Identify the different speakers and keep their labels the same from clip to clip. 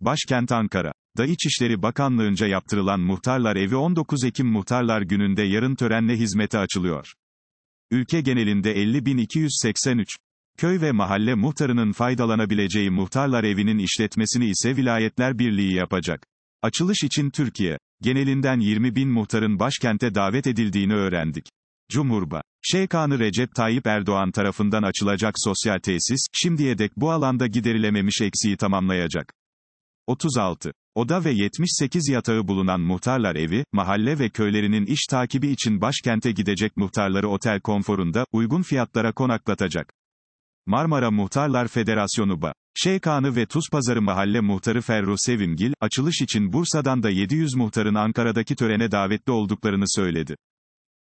Speaker 1: Başkent Ankara. Da İçişleri Bakanlığı'nca yaptırılan Muhtarlar Evi 19 Ekim Muhtarlar Günü'nde yarın törenle hizmete açılıyor. Ülke genelinde 50.283 köy ve mahalle muhtarının faydalanabileceği Muhtarlar Evi'nin işletmesini ise Vilayetler Birliği yapacak. Açılış için Türkiye genelinden 20 bin muhtarın başkente davet edildiğini öğrendik. Cumhurba. Şeykanı Recep Tayyip Erdoğan tarafından açılacak sosyal tesis, şimdiye dek bu alanda giderilememiş eksiği tamamlayacak. 36. Oda ve 78 yatağı bulunan muhtarlar evi, mahalle ve köylerinin iş takibi için başkente gidecek muhtarları otel konforunda, uygun fiyatlara konaklatacak. Marmara Muhtarlar Federasyonu BA. Şeykanı ve Tuz Pazarı Mahalle Muhtarı Ferru Sevimgil, açılış için Bursa'dan da 700 muhtarın Ankara'daki törene davetli olduklarını söyledi.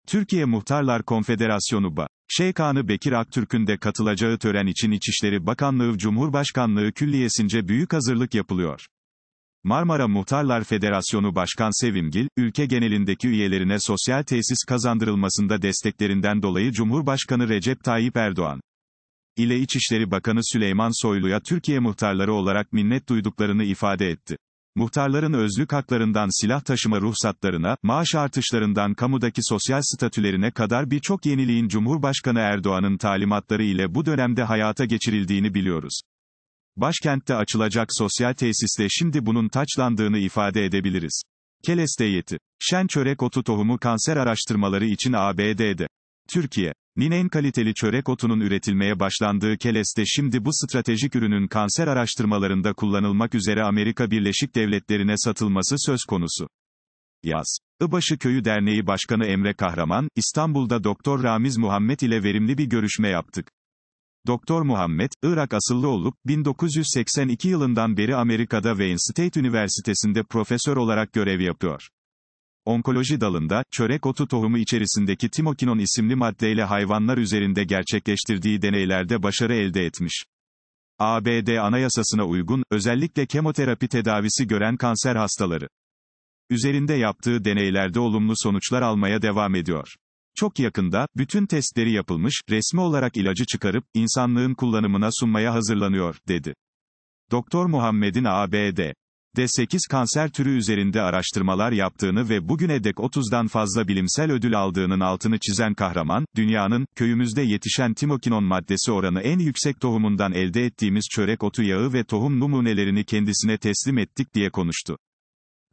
Speaker 1: Türkiye Muhtarlar Konfederasyonu BA. Şeykanı Bekir Aktürk'ün de katılacağı tören için İçişleri Bakanlığı Cumhurbaşkanlığı Külliyesi'nce büyük hazırlık yapılıyor. Marmara Muhtarlar Federasyonu Başkan Sevimgil, ülke genelindeki üyelerine sosyal tesis kazandırılmasında desteklerinden dolayı Cumhurbaşkanı Recep Tayyip Erdoğan ile İçişleri Bakanı Süleyman Soylu'ya Türkiye muhtarları olarak minnet duyduklarını ifade etti. Muhtarların özlük haklarından silah taşıma ruhsatlarına, maaş artışlarından kamudaki sosyal statülerine kadar birçok yeniliğin Cumhurbaşkanı Erdoğan'ın talimatları ile bu dönemde hayata geçirildiğini biliyoruz. Başkentte açılacak sosyal tesiste şimdi bunun taçlandığını ifade edebiliriz. Keleste yeti. Şen çörek otu tohumu kanser araştırmaları için ABD'de. Türkiye Ninen kaliteli çörek otunun üretilmeye başlandığı Keles'te şimdi bu stratejik ürünün kanser araştırmalarında kullanılmak üzere Amerika Birleşik Devletleri'ne satılması söz konusu. Yaz. Ibaşı Köyü Derneği Başkanı Emre Kahraman, İstanbul'da Doktor Ramiz Muhammed ile verimli bir görüşme yaptık. Doktor Muhammed, Irak asıllı olup, 1982 yılından beri Amerika'da Wayne State Üniversitesi'nde profesör olarak görev yapıyor. Onkoloji dalında, çörek otu tohumu içerisindeki timokinon isimli maddeyle hayvanlar üzerinde gerçekleştirdiği deneylerde başarı elde etmiş. ABD anayasasına uygun, özellikle kemoterapi tedavisi gören kanser hastaları. Üzerinde yaptığı deneylerde olumlu sonuçlar almaya devam ediyor. Çok yakında, bütün testleri yapılmış, resmi olarak ilacı çıkarıp, insanlığın kullanımına sunmaya hazırlanıyor, dedi. Doktor Muhammed'in ABD d 8 kanser türü üzerinde araştırmalar yaptığını ve bugüne dek 30'dan fazla bilimsel ödül aldığının altını çizen kahraman, dünyanın, köyümüzde yetişen timokinon maddesi oranı en yüksek tohumundan elde ettiğimiz çörek otu yağı ve tohum numunelerini kendisine teslim ettik diye konuştu.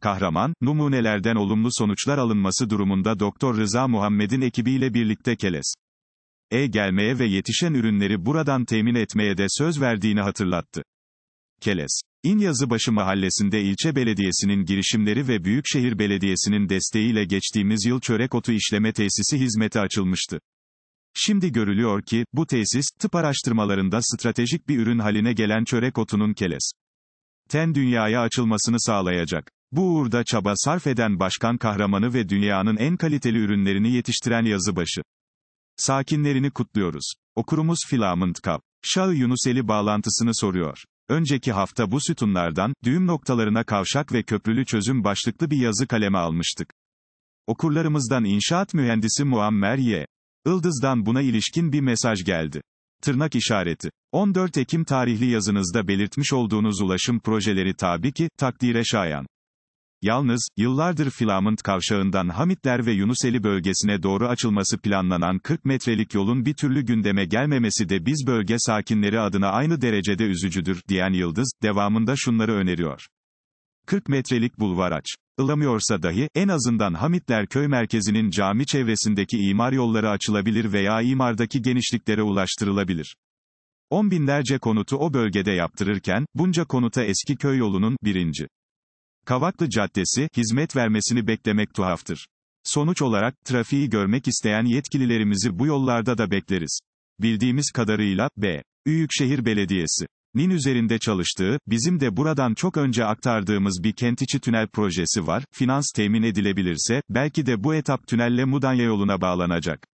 Speaker 1: Kahraman, numunelerden olumlu sonuçlar alınması durumunda Doktor Rıza Muhammed'in ekibiyle birlikte Keles. E gelmeye ve yetişen ürünleri buradan temin etmeye de söz verdiğini hatırlattı. Keles İnyazıbaşı Mahallesi'nde ilçe belediyesinin girişimleri ve Büyükşehir Belediyesi'nin desteğiyle geçtiğimiz yıl çörek otu işleme tesisi hizmete açılmıştı. Şimdi görülüyor ki, bu tesis, tıp araştırmalarında stratejik bir ürün haline gelen çörek otunun keles. Ten dünyaya açılmasını sağlayacak. Bu uğurda çaba sarf eden başkan kahramanı ve dünyanın en kaliteli ürünlerini yetiştiren yazıbaşı. Sakinlerini kutluyoruz. Okurumuz Filament Cup. Şah Yunuseli bağlantısını soruyor. Önceki hafta bu sütunlardan, düğüm noktalarına kavşak ve köprülü çözüm başlıklı bir yazı kaleme almıştık. Okurlarımızdan inşaat mühendisi Muammer Y. Ildız'dan buna ilişkin bir mesaj geldi. Tırnak işareti. 14 Ekim tarihli yazınızda belirtmiş olduğunuz ulaşım projeleri tabi ki, takdire şayan. Yalnız, yıllardır Filament kavşağından Hamitler ve Yunuseli bölgesine doğru açılması planlanan 40 metrelik yolun bir türlü gündeme gelmemesi de biz bölge sakinleri adına aynı derecede üzücüdür, diyen Yıldız, devamında şunları öneriyor. 40 metrelik bulvar aç. Ilamıyorsa dahi, en azından Hamitler köy merkezinin cami çevresindeki imar yolları açılabilir veya imardaki genişliklere ulaştırılabilir. On binlerce konutu o bölgede yaptırırken, bunca konuta eski köy yolunun, birinci. Kavaklı Caddesi, hizmet vermesini beklemek tuhaftır. Sonuç olarak, trafiği görmek isteyen yetkililerimizi bu yollarda da bekleriz. Bildiğimiz kadarıyla, B. Üyükşehir Belediyesi. Nin üzerinde çalıştığı, bizim de buradan çok önce aktardığımız bir kent içi tünel projesi var, finans temin edilebilirse, belki de bu etap tünelle Mudanya yoluna bağlanacak.